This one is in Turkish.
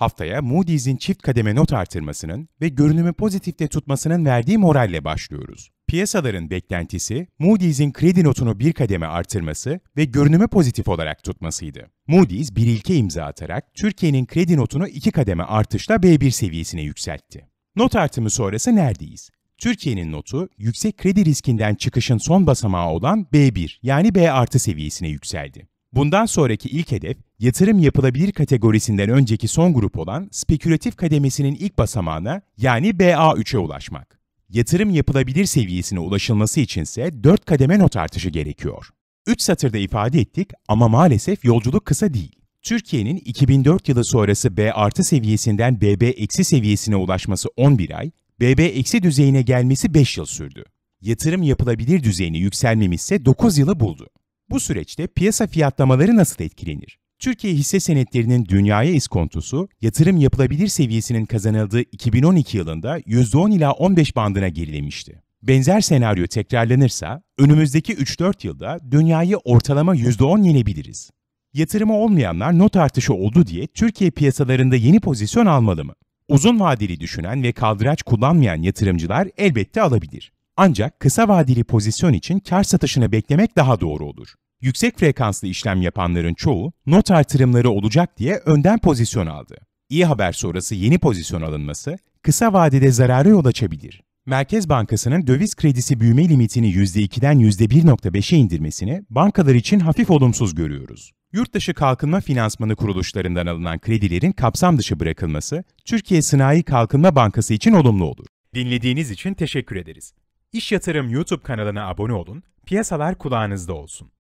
Haftaya Moody's'in çift kademe not artırmasının ve görünümü pozitifte tutmasının verdiği moralle başlıyoruz. Piyasaların beklentisi Moody's'in kredi notunu bir kademe artırması ve görünümü pozitif olarak tutmasıydı. Moody's bir ilke imza atarak Türkiye'nin kredi notunu iki kademe artışla B1 seviyesine yükseltti. Not artımı sonrası neredeyiz? Türkiye'nin notu yüksek kredi riskinden çıkışın son basamağı olan B1 yani B artı seviyesine yükseldi. Bundan sonraki ilk hedef yatırım yapılabilir kategorisinden önceki son grup olan spekülatif kademesinin ilk basamağına yani BA3'e ulaşmak. Yatırım yapılabilir seviyesine ulaşılması içinse 4 kademe not artışı gerekiyor. 3 satırda ifade ettik ama maalesef yolculuk kısa değil. Türkiye'nin 2004 yılı sonrası B artı seviyesinden BB eksi seviyesine ulaşması 11 ay, BB eksi düzeyine gelmesi 5 yıl sürdü. Yatırım yapılabilir düzeyine yükselmemiz ise 9 yılı buldu. Bu süreçte piyasa fiyatlamaları nasıl etkilenir? Türkiye hisse senetlerinin dünyaya iskontosu, yatırım yapılabilir seviyesinin kazanıldığı 2012 yılında %10 ila 15 bandına gerilemişti. Benzer senaryo tekrarlanırsa, önümüzdeki 3-4 yılda dünyayı ortalama %10 yenebiliriz. Yatırımı olmayanlar not artışı oldu diye Türkiye piyasalarında yeni pozisyon almalı mı? Uzun vadeli düşünen ve kaldıraç kullanmayan yatırımcılar elbette alabilir. Ancak kısa vadeli pozisyon için kar satışını beklemek daha doğru olur yüksek frekanslı işlem yapanların çoğu not artırımları olacak diye önden pozisyon aldı. İyi haber sonrası yeni pozisyon alınması kısa vadede zarara yol açabilir. Merkez Bankası'nın döviz kredisi büyüme limitini %2'den %1.5'e indirmesini bankalar için hafif olumsuz görüyoruz. Yurtdışı kalkınma finansmanı kuruluşlarından alınan kredilerin kapsam dışı bırakılması Türkiye Sınai Kalkınma Bankası için olumlu olur. Dinlediğiniz için teşekkür ederiz. İş Yatırım YouTube kanalına abone olun, piyasalar kulağınızda olsun.